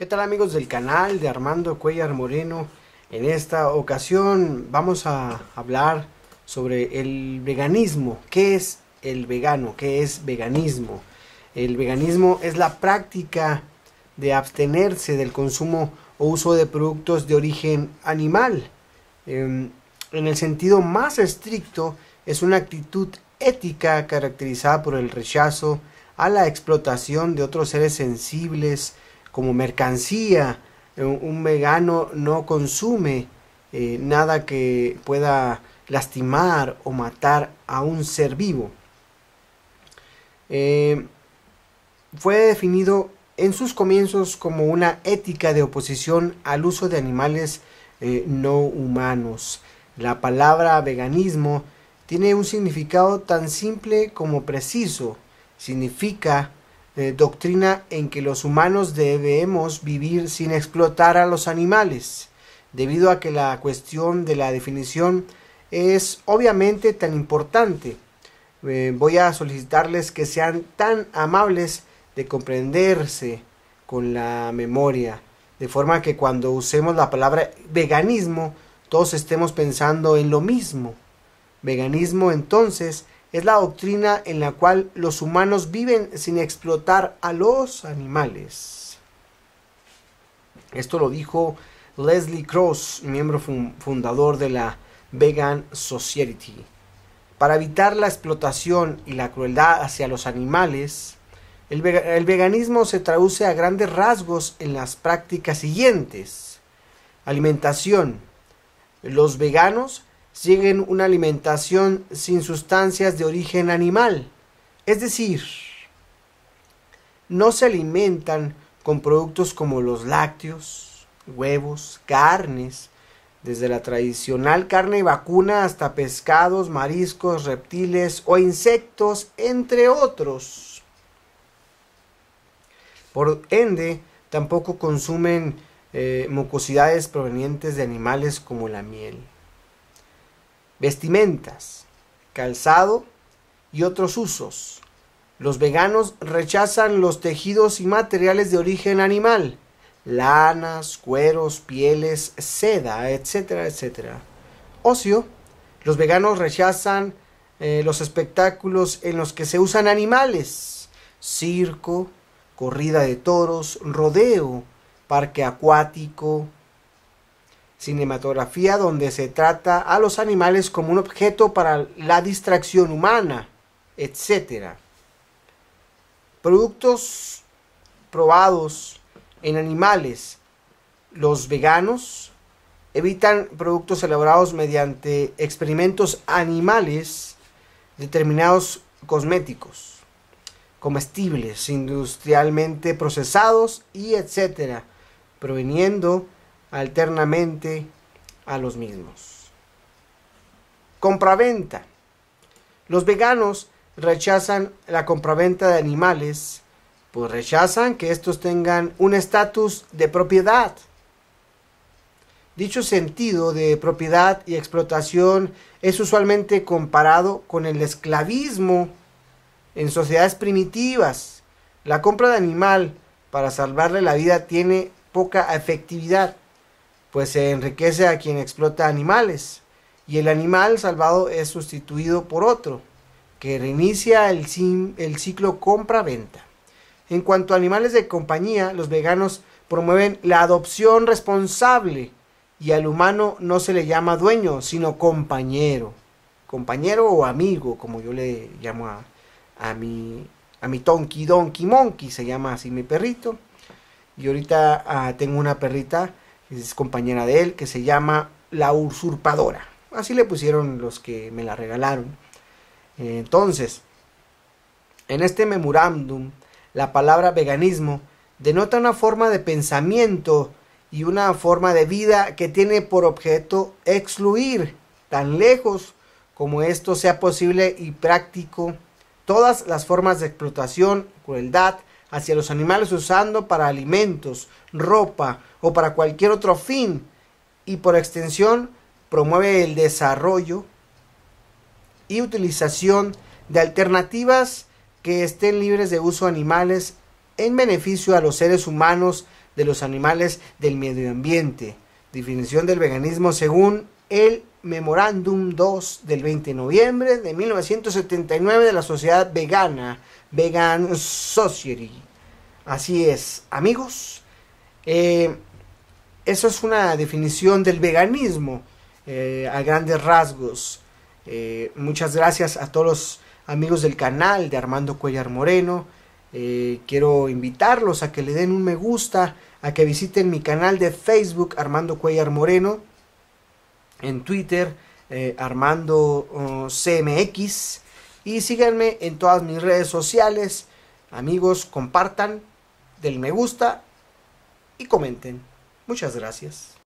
¿Qué tal amigos del canal de Armando Cuellar Moreno? En esta ocasión vamos a hablar sobre el veganismo. ¿Qué es el vegano? ¿Qué es veganismo? El veganismo es la práctica de abstenerse del consumo o uso de productos de origen animal. Em, en el sentido más estricto, es una actitud ética caracterizada por el rechazo a la explotación de otros seres sensibles, como mercancía. Eh, un, vegano no consume eh, nada que pueda lastimar o matar a un ser vivo. Eh, fue definido en sus comienzos como una ética de oposición al uso de animales no humanos. La palabra veganismo tiene un significado tan simple como preciso. Significa eh, doctrina en que los humanos debemos vivir sin explotar a los animales, debido a que la cuestión de la definición es obviamente tan importante. Eh, voy a solicitarles que sean tan amables de comprenderse con la memoria, de forma que cuando usemos la palabra veganismo, todos estemos pensando en lo mismo. Veganismo entonces es la doctrina en la cual los humanos viven sin explotar a los animales. Esto lo dijo Leslie Cross, miembro fundador de la Vegan Society. Para evitar la explotación y la crueldad hacia los animales, el, veganismo se traduce a grandes rasgos en las prácticas siguientes. Alimentación. Los veganos siguen una alimentación sin sustancias de origen animal. Es decir, no se alimentan con productos como los lácteos, huevos, carnes, desde la tradicional carne y vacuna hasta pescados, mariscos, reptiles o insectos, entre otros. Por ende, tampoco consumen eh, mucosidades provenientes de animales como la miel vestimentas, calzado y otros usos. Los veganos rechazan los tejidos y materiales de origen animal, lanas, cueros, pieles, seda, etcétera, etcétera. Ocio. Los veganos rechazan eh, los espectáculos en los que se usan animales, circo, corrida de toros, rodeo, parque acuático, cinematografía donde se trata a los animales como un objeto para la distracción humana, etcétera. Productos probados en animales. Los veganos evitan productos elaborados mediante experimentos animales determinados cosméticos, comestibles, industrialmente procesados y etcétera, proveniendo alternamente a los mismos. Compraventa. Los veganos rechazan la compraventa de animales, pues rechazan que estos tengan un estatus de propiedad. Dicho sentido de propiedad y explotación es usualmente comparado con el esclavismo en sociedades primitivas. La compra de animal para salvarle la vida tiene poca efectividad pues se enriquece a quien explota animales y el animal salvado es sustituido por otro que reinicia el, el ciclo compra-venta. En cuanto a animales de compañía, los veganos promueven la adopción responsable y al humano no se le llama dueño, sino compañero. Compañero o amigo, como yo le llamo a, a mi, a mi Tonky Donkey Monkey, se llama así mi perrito. Y ahorita ah, tengo una perrita es compañera de él, que se llama La Usurpadora. Así le pusieron los que me la regalaron. Entonces, en este memorándum, la palabra veganismo denota una forma de pensamiento y una forma de vida que tiene por objeto excluir tan lejos como esto sea posible y práctico todas las formas de explotación, crueldad, hacia los animales usando para alimentos, ropa o para cualquier otro fin y por extensión promueve el desarrollo y utilización de alternativas que estén libres de uso animales en beneficio a los seres humanos, de los animales, del medio ambiente. Definición del veganismo según el Memorándum 2 del 20 de noviembre de 1979 de la Sociedad Vegana, Vegan Society. Así es, amigos. Eh, esa eso es una definición del veganismo eh, a grandes rasgos. Eh, muchas gracias a todos los amigos del canal de Armando Cuellar Moreno. quiero invitarlos a que le den un me gusta, a que visiten mi canal de Facebook Armando Cuellar Moreno en Twitter, eh, Armando uh, CMX. Y síganme en todas mis redes sociales. Amigos, compartan, del me gusta y comenten. Muchas gracias.